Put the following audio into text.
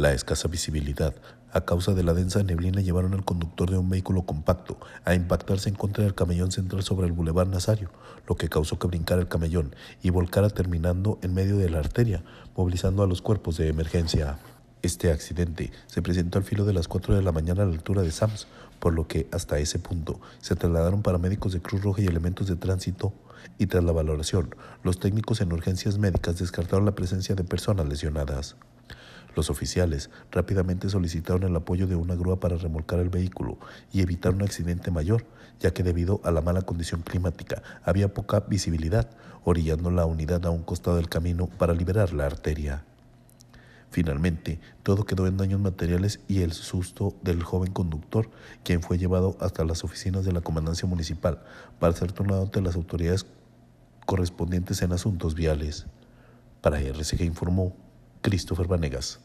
La escasa visibilidad a causa de la densa neblina llevaron al conductor de un vehículo compacto a impactarse en contra del camellón central sobre el bulevar Nazario, lo que causó que brincara el camellón y volcara terminando en medio de la arteria, movilizando a los cuerpos de emergencia. Este accidente se presentó al filo de las 4 de la mañana a la altura de Sams, por lo que hasta ese punto se trasladaron paramédicos de Cruz Roja y elementos de tránsito y tras la valoración, los técnicos en urgencias médicas descartaron la presencia de personas lesionadas. Los oficiales rápidamente solicitaron el apoyo de una grúa para remolcar el vehículo y evitar un accidente mayor, ya que debido a la mala condición climática había poca visibilidad, orillando la unidad a un costado del camino para liberar la arteria. Finalmente, todo quedó en daños materiales y el susto del joven conductor, quien fue llevado hasta las oficinas de la Comandancia Municipal para ser tornado ante las autoridades correspondientes en asuntos viales. Para RCG informó Christopher Vanegas.